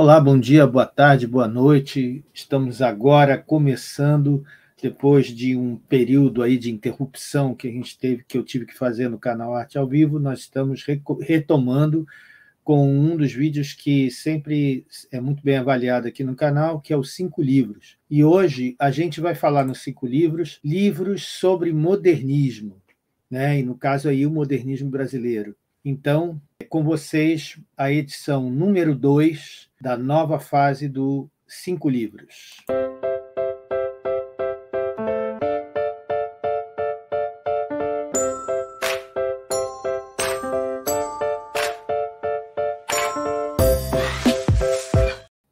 Olá, bom dia, boa tarde, boa noite. Estamos agora começando depois de um período aí de interrupção que a gente teve, que eu tive que fazer no canal Arte ao Vivo, nós estamos retomando com um dos vídeos que sempre é muito bem avaliado aqui no canal, que é os cinco livros. E hoje a gente vai falar nos cinco livros, livros sobre modernismo, né? E no caso aí o modernismo brasileiro. Então, com vocês, a edição número 2 da nova fase do Cinco Livros.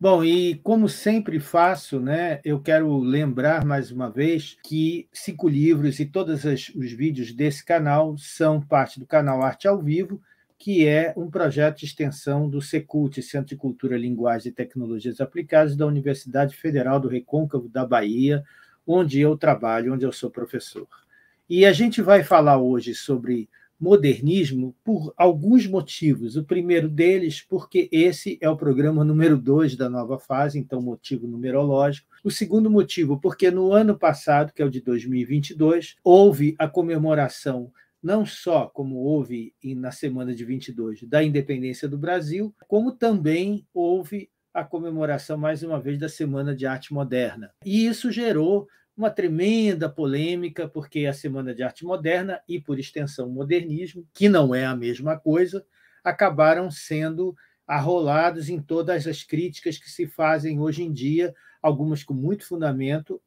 Bom, e como sempre faço, né, eu quero lembrar mais uma vez que cinco livros e todos os vídeos desse canal são parte do canal Arte ao Vivo, que é um projeto de extensão do Secult, Centro de Cultura, Linguagem e Tecnologias Aplicadas da Universidade Federal do Recôncavo da Bahia, onde eu trabalho, onde eu sou professor. E a gente vai falar hoje sobre modernismo por alguns motivos. O primeiro deles, porque esse é o programa número 2 da nova fase, então motivo numerológico. O segundo motivo, porque no ano passado, que é o de 2022, houve a comemoração não só como houve na semana de 22 da independência do Brasil, como também houve a comemoração mais uma vez da Semana de Arte Moderna. E isso gerou uma tremenda polêmica, porque a Semana de Arte Moderna e, por extensão, modernismo, que não é a mesma coisa, acabaram sendo arrolados em todas as críticas que se fazem hoje em dia, algumas com muito fundamento,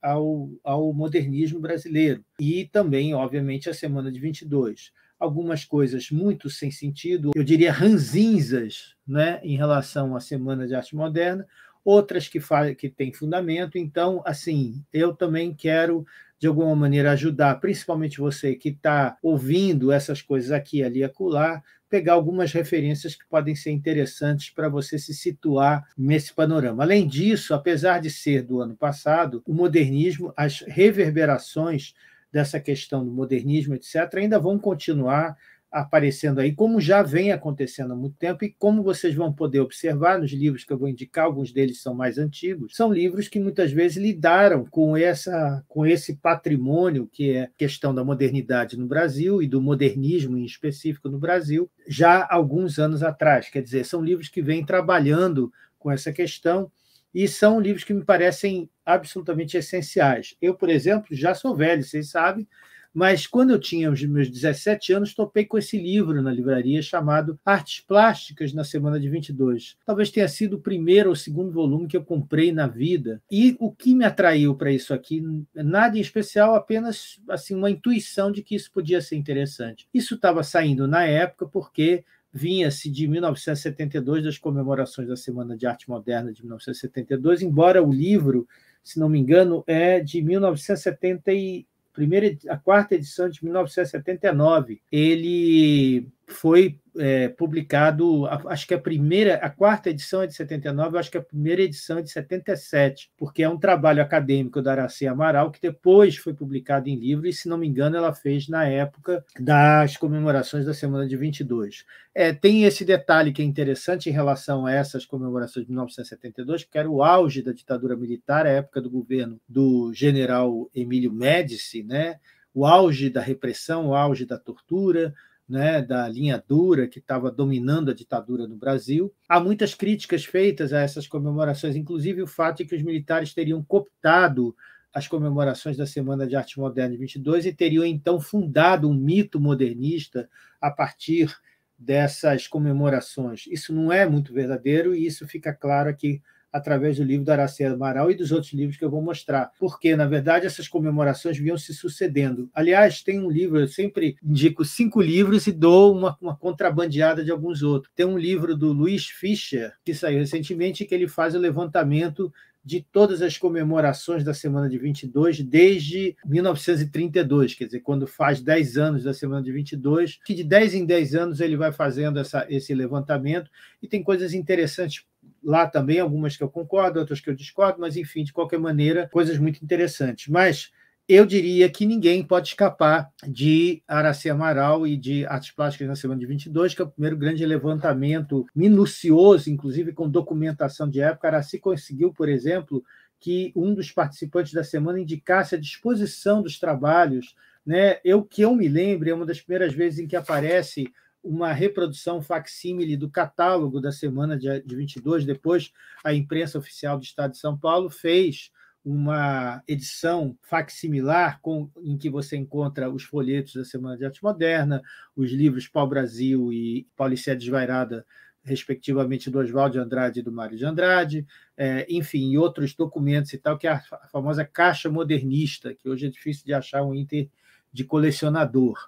ao, ao modernismo brasileiro. E também, obviamente, a Semana de 22 algumas coisas muito sem sentido, eu diria ranzinzas, né, em relação à Semana de Arte Moderna, outras que, que têm fundamento. Então, assim, eu também quero de alguma maneira ajudar, principalmente você que está ouvindo essas coisas aqui, ali, acolá, pegar algumas referências que podem ser interessantes para você se situar nesse panorama. Além disso, apesar de ser do ano passado, o modernismo, as reverberações dessa questão do modernismo, etc., ainda vão continuar aparecendo aí, como já vem acontecendo há muito tempo, e como vocês vão poder observar nos livros que eu vou indicar, alguns deles são mais antigos, são livros que muitas vezes lidaram com, essa, com esse patrimônio que é questão da modernidade no Brasil e do modernismo em específico no Brasil, já há alguns anos atrás. Quer dizer, são livros que vêm trabalhando com essa questão e são livros que me parecem absolutamente essenciais. Eu, por exemplo, já sou velho, vocês sabem, mas quando eu tinha os meus 17 anos, topei com esse livro na livraria chamado Artes Plásticas na Semana de 22. Talvez tenha sido o primeiro ou segundo volume que eu comprei na vida. E o que me atraiu para isso aqui, nada em especial, apenas assim uma intuição de que isso podia ser interessante. Isso estava saindo na época porque vinha-se de 1972 das comemorações da Semana de Arte Moderna de 1972, embora o livro, se não me engano, é de 1970 e primeira, a quarta edição de 1979. Ele foi é, publicado, acho que a primeira, a quarta edição é de 79, acho que a primeira edição é de 77, porque é um trabalho acadêmico da Araci Amaral, que depois foi publicado em livro, e se não me engano, ela fez na época das comemorações da semana de 22. É, tem esse detalhe que é interessante em relação a essas comemorações de 1972, que era o auge da ditadura militar, a época do governo do general Emílio Médici, né? o auge da repressão, o auge da tortura, né, da linha dura que estava dominando a ditadura no Brasil. Há muitas críticas feitas a essas comemorações, inclusive o fato de que os militares teriam cooptado as comemorações da Semana de Arte Moderna de 22 e teriam então fundado um mito modernista a partir dessas comemorações. Isso não é muito verdadeiro e isso fica claro aqui através do livro do Aracê Amaral e dos outros livros que eu vou mostrar, porque, na verdade, essas comemorações vinham se sucedendo. Aliás, tem um livro, eu sempre indico cinco livros e dou uma, uma contrabandeada de alguns outros. Tem um livro do Luiz Fischer, que saiu recentemente, que ele faz o levantamento de todas as comemorações da semana de 22 desde 1932, quer dizer, quando faz 10 anos da semana de 22, que de 10 em 10 anos ele vai fazendo essa, esse levantamento e tem coisas interessantes lá também algumas que eu concordo, outras que eu discordo, mas enfim, de qualquer maneira, coisas muito interessantes. Mas eu diria que ninguém pode escapar de Araci Amaral e de Artes Plásticas na Semana de 22, que é o primeiro grande levantamento minucioso, inclusive com documentação de época. Araci conseguiu, por exemplo, que um dos participantes da semana indicasse a disposição dos trabalhos. Né? Eu que eu me lembro, é uma das primeiras vezes em que aparece uma reprodução facsímile do catálogo da semana de 22. Depois, a imprensa oficial do Estado de São Paulo fez uma edição facsimilar com, em que você encontra os folhetos da Semana de Arte Moderna, os livros Pau Brasil e Paulicé Desvairada, respectivamente, do Oswaldo de Andrade e do Mário de Andrade, é, enfim, outros documentos e tal, que é a famosa caixa modernista, que hoje é difícil de achar um inter de colecionador.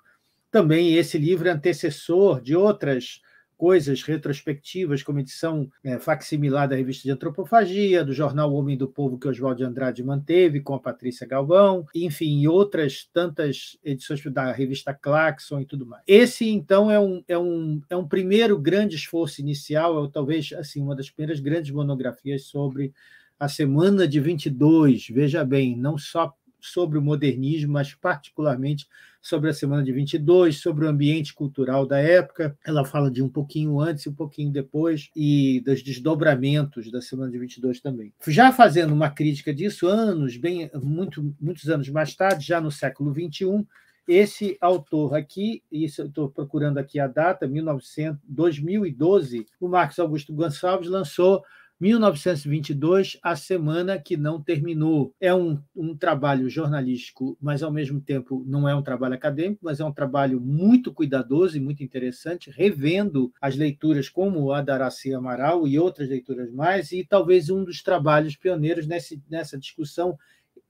Também esse livro é antecessor de outras coisas retrospectivas, como edição é, facsimilar da revista de antropofagia, do jornal Homem do Povo, que Oswaldo de Andrade manteve, com a Patrícia Galvão, enfim, e outras tantas edições da revista Claxon e tudo mais. Esse, então, é um, é um, é um primeiro grande esforço inicial, é talvez assim, uma das primeiras grandes monografias sobre a Semana de 22, veja bem, não só sobre o modernismo, mas particularmente sobre a semana de 22, sobre o ambiente cultural da época. Ela fala de um pouquinho antes e um pouquinho depois e dos desdobramentos da semana de 22 também. Já fazendo uma crítica disso, anos, bem, muito, muitos anos mais tarde, já no século XXI, esse autor aqui, estou procurando aqui a data, 1900, 2012, o Marcos Augusto Gonçalves lançou 1922, A Semana que Não Terminou. É um, um trabalho jornalístico, mas ao mesmo tempo não é um trabalho acadêmico, mas é um trabalho muito cuidadoso e muito interessante, revendo as leituras como a da Aracia Amaral e outras leituras mais, e talvez um dos trabalhos pioneiros nesse, nessa discussão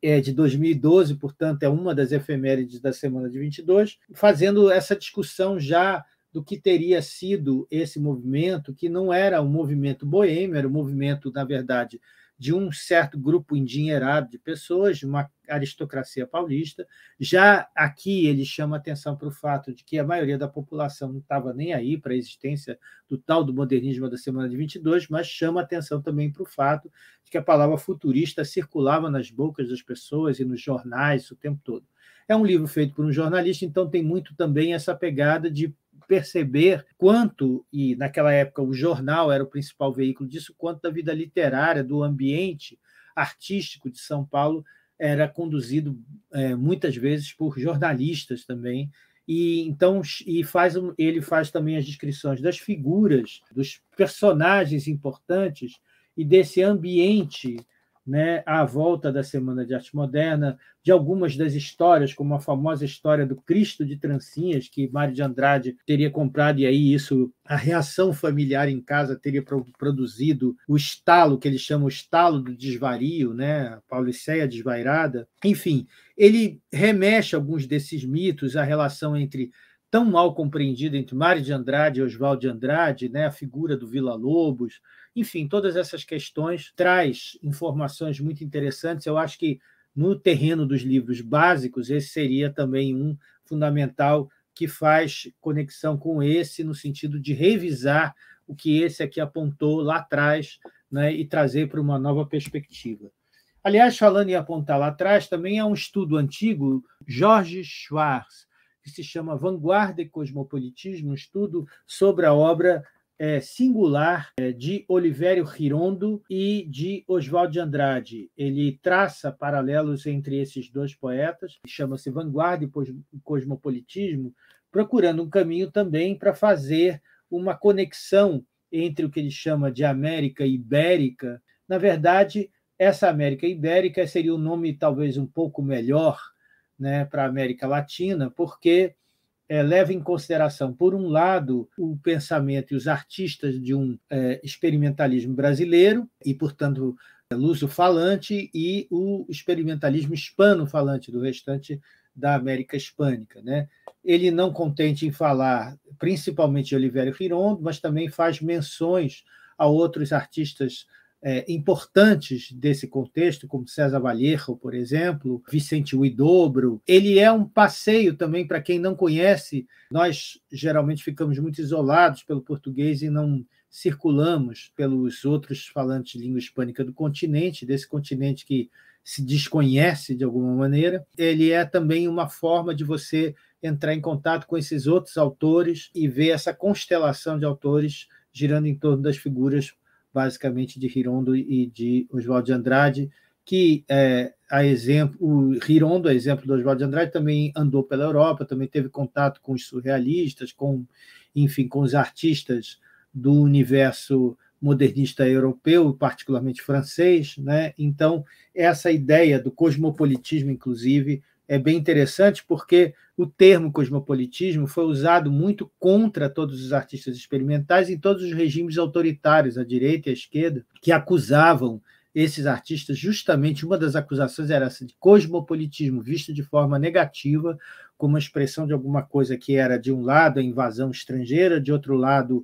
é de 2012, portanto, é uma das efemérides da semana de 22, fazendo essa discussão já do que teria sido esse movimento, que não era um movimento boêmio, era um movimento, na verdade, de um certo grupo endinheirado de pessoas, de uma aristocracia paulista. Já aqui ele chama atenção para o fato de que a maioria da população não estava nem aí para a existência do tal do modernismo da semana de 22, mas chama atenção também para o fato de que a palavra futurista circulava nas bocas das pessoas e nos jornais o tempo todo. É um livro feito por um jornalista, então tem muito também essa pegada de perceber quanto, e naquela época o jornal era o principal veículo disso, quanto da vida literária, do ambiente artístico de São Paulo era conduzido é, muitas vezes por jornalistas também. E então e faz, ele faz também as descrições das figuras, dos personagens importantes e desse ambiente né, à volta da Semana de Arte Moderna, de algumas das histórias, como a famosa história do Cristo de Trancinhas, que Mário de Andrade teria comprado, e aí isso, a reação familiar em casa teria produzido o estalo, que ele chama o estalo do desvario, né, a Pauliceia desvairada. Enfim, ele remexe alguns desses mitos, a relação entre tão mal compreendida entre Mário de Andrade e Oswaldo de Andrade, né, a figura do Vila Lobos, enfim, todas essas questões traz informações muito interessantes. Eu acho que no terreno dos livros básicos, esse seria também um fundamental que faz conexão com esse no sentido de revisar o que esse aqui apontou lá atrás né, e trazer para uma nova perspectiva. Aliás, falando em apontar lá atrás, também é um estudo antigo, Jorge Schwartz, que se chama Vanguarda e Cosmopolitismo, um estudo sobre a obra é, singular é, de Olivério Rirondo e de Oswaldo de Andrade. Ele traça paralelos entre esses dois poetas, chama-se Vanguarda e Cosmopolitismo, procurando um caminho também para fazer uma conexão entre o que ele chama de América Ibérica. Na verdade, essa América Ibérica seria o um nome talvez um pouco melhor né, para a América Latina, porque é, leva em consideração, por um lado, o pensamento e os artistas de um é, experimentalismo brasileiro, e, portanto, é, luso-falante, e o experimentalismo hispano-falante do restante da América Hispânica. Né? Ele, não contente em falar principalmente de Oliveira Rirondo, mas também faz menções a outros artistas é, importantes desse contexto, como César Vallejo, por exemplo, Vicente Huidobro. Ele é um passeio também para quem não conhece. Nós geralmente ficamos muito isolados pelo português e não circulamos pelos outros falantes de língua hispânica do continente, desse continente que se desconhece de alguma maneira. Ele é também uma forma de você entrar em contato com esses outros autores e ver essa constelação de autores girando em torno das figuras basicamente de Hirondo e de Oswaldo de Andrade, que é, a exemplo, o Hirondo, a exemplo do Oswaldo de Andrade, também andou pela Europa, também teve contato com os surrealistas, com, enfim, com os artistas do universo modernista europeu, particularmente francês, né? Então, essa ideia do cosmopolitismo, inclusive, é bem interessante porque o termo cosmopolitismo foi usado muito contra todos os artistas experimentais em todos os regimes autoritários, à direita e à esquerda, que acusavam esses artistas, justamente uma das acusações era essa de cosmopolitismo, visto de forma negativa, como a expressão de alguma coisa que era, de um lado, a invasão estrangeira, de outro lado,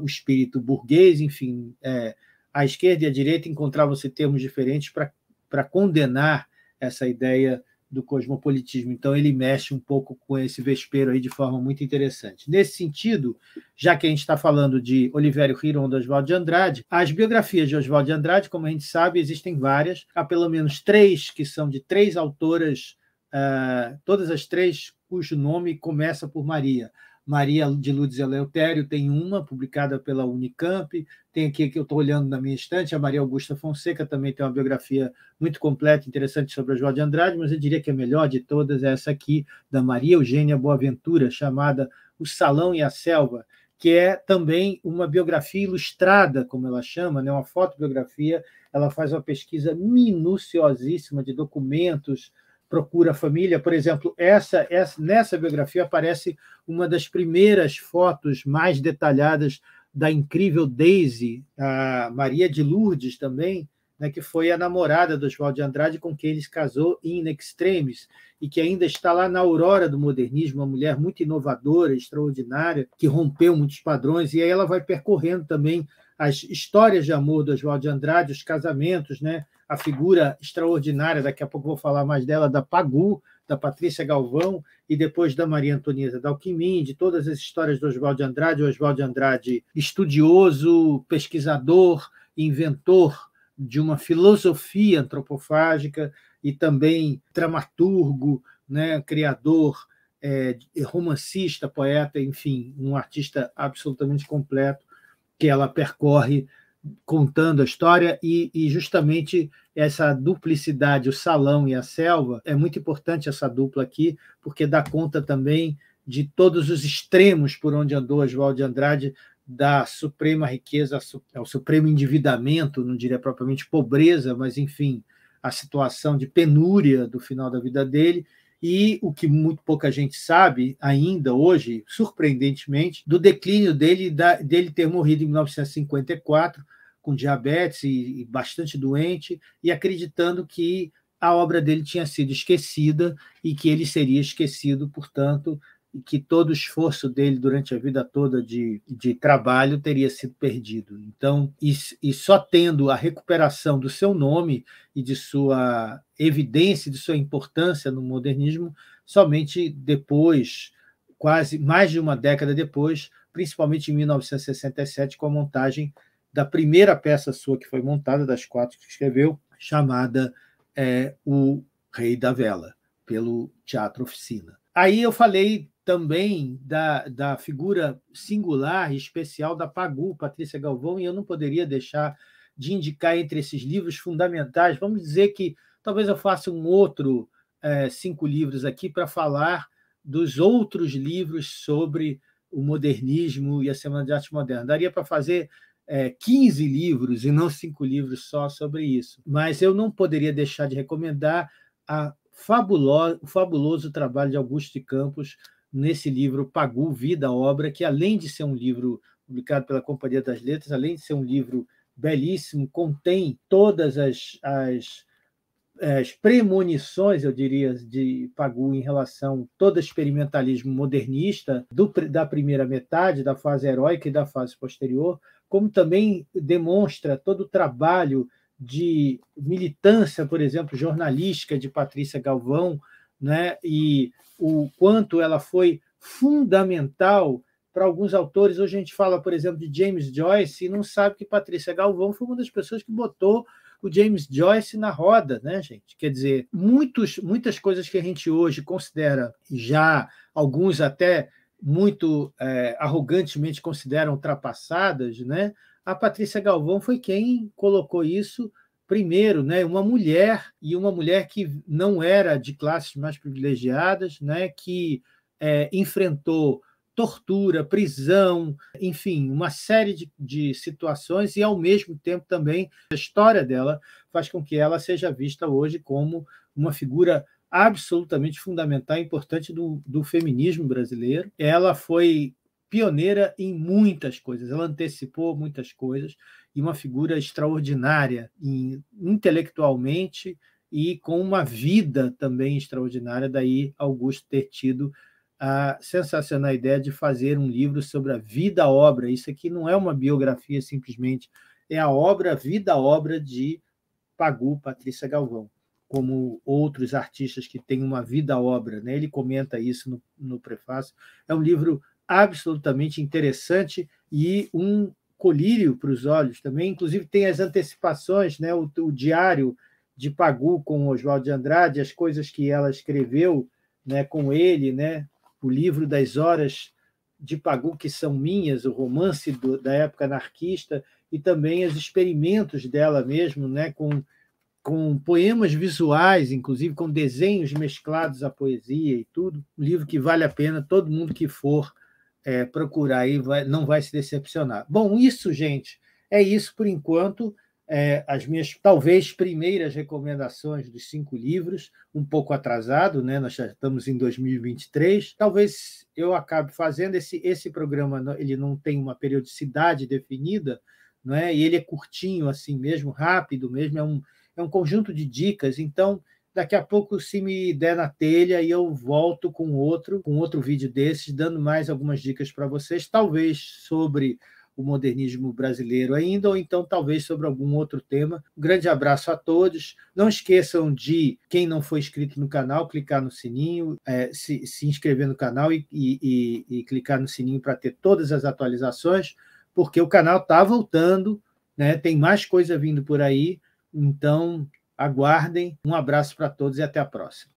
o espírito burguês, enfim. É, a esquerda e a direita encontravam-se termos diferentes para condenar essa ideia do cosmopolitismo. Então ele mexe um pouco com esse vespeiro aí de forma muito interessante. Nesse sentido, já que a gente está falando de Oliverio Riron do Oswald de Andrade, as biografias de Oswald de Andrade, como a gente sabe, existem várias. Há pelo menos três que são de três autoras, uh, todas as três cujo nome começa por Maria. Maria de Lourdes Eleutério tem uma, publicada pela Unicamp, tem aqui que eu estou olhando na minha estante, a Maria Augusta Fonseca também tem uma biografia muito completa, interessante sobre a João de Andrade, mas eu diria que a melhor de todas é essa aqui, da Maria Eugênia Boaventura, chamada O Salão e a Selva, que é também uma biografia ilustrada, como ela chama, né? uma fotobiografia, ela faz uma pesquisa minuciosíssima de documentos, procura a família. Por exemplo, essa, essa, nessa biografia aparece uma das primeiras fotos mais detalhadas da incrível Daisy, a Maria de Lourdes também, né, que foi a namorada do Oswald de Andrade, com quem ele se casou em Extremis, e que ainda está lá na aurora do modernismo, uma mulher muito inovadora, extraordinária, que rompeu muitos padrões, e aí ela vai percorrendo também as histórias de amor do Oswald de Andrade, os casamentos, né, a figura extraordinária, daqui a pouco vou falar mais dela, da Pagu, da Patrícia Galvão, e depois da Maria Antonieta Dalquimim, de todas as histórias do Oswald de Andrade, Oswald de Andrade estudioso, pesquisador, inventor de uma filosofia antropofágica e também dramaturgo, né, criador, é, romancista, poeta, enfim, um artista absolutamente completo que ela percorre contando a história e, e, justamente essa duplicidade, o salão e a selva, é muito importante essa dupla aqui, porque dá conta também de todos os extremos por onde andou Oswald de Andrade da suprema riqueza ao é supremo endividamento, não diria propriamente pobreza, mas enfim, a situação de penúria do final da vida dele e o que muito pouca gente sabe ainda hoje, surpreendentemente, do declínio dele da, dele ter morrido em 1954 com diabetes e, e bastante doente e acreditando que a obra dele tinha sido esquecida e que ele seria esquecido, portanto, e que todo o esforço dele durante a vida toda de, de trabalho teria sido perdido. Então, e, e só tendo a recuperação do seu nome e de sua evidência, de sua importância no modernismo, somente depois, quase mais de uma década depois, principalmente em 1967, com a montagem da primeira peça sua que foi montada, das quatro que escreveu, chamada é, O Rei da Vela, pelo Teatro Oficina. Aí eu falei também da, da figura singular e especial da Pagu, Patrícia Galvão, e eu não poderia deixar de indicar entre esses livros fundamentais. Vamos dizer que talvez eu faça um outro é, cinco livros aqui para falar dos outros livros sobre o modernismo e a Semana de Arte Moderna. Daria para fazer é, 15 livros e não cinco livros só sobre isso. Mas eu não poderia deixar de recomendar a o fabuloso trabalho de Augusto de Campos nesse livro Pagu, Vida, Obra, que além de ser um livro publicado pela Companhia das Letras, além de ser um livro belíssimo, contém todas as, as, as premonições, eu diria, de Pagu em relação a todo experimentalismo modernista do, da primeira metade, da fase heróica e da fase posterior, como também demonstra todo o trabalho de militância, por exemplo, jornalística de Patrícia Galvão, né? e o quanto ela foi fundamental para alguns autores. Hoje a gente fala, por exemplo, de James Joyce e não sabe que Patrícia Galvão foi uma das pessoas que botou o James Joyce na roda, né, gente? Quer dizer, muitos, muitas coisas que a gente hoje considera já, alguns até muito é, arrogantemente consideram ultrapassadas, né? a Patrícia Galvão foi quem colocou isso primeiro, né, uma mulher e uma mulher que não era de classes mais privilegiadas, né, que é, enfrentou tortura, prisão, enfim, uma série de, de situações e ao mesmo tempo também a história dela faz com que ela seja vista hoje como uma figura absolutamente fundamental e importante do, do feminismo brasileiro. Ela foi pioneira em muitas coisas. Ela antecipou muitas coisas e uma figura extraordinária em, intelectualmente e com uma vida também extraordinária. Daí Augusto ter tido a sensacional ideia de fazer um livro sobre a vida obra. Isso aqui não é uma biografia simplesmente, é a obra, a vida obra de Pagu Patrícia Galvão, como outros artistas que têm uma vida obra, né? Ele comenta isso no, no prefácio. É um livro absolutamente interessante e um colírio para os olhos também. Inclusive, tem as antecipações, né? o, o diário de Pagu com Oswaldo de Andrade, as coisas que ela escreveu né, com ele, né? o livro das horas de Pagu que são minhas, o romance do, da época anarquista e também os experimentos dela mesmo, né, com, com poemas visuais, inclusive com desenhos mesclados à poesia e tudo. Um livro que vale a pena todo mundo que for é, procurar e vai, não vai se decepcionar. Bom, isso, gente, é isso por enquanto. É, as minhas talvez primeiras recomendações dos cinco livros, um pouco atrasado, né? Nós já estamos em 2023. Talvez eu acabe fazendo esse esse programa, ele não tem uma periodicidade definida, não é? E ele é curtinho assim mesmo, rápido mesmo, é um é um conjunto de dicas. Então, Daqui a pouco, se me der na telha, e eu volto com outro, com outro vídeo desses, dando mais algumas dicas para vocês, talvez sobre o modernismo brasileiro ainda, ou então talvez sobre algum outro tema. Um grande abraço a todos. Não esqueçam de, quem não foi inscrito no canal, clicar no sininho, é, se, se, inscrever no canal e, e, e, e clicar no sininho para ter todas as atualizações, porque o canal está voltando, né? tem mais coisa vindo por aí. Então, Aguardem. Um abraço para todos e até a próxima.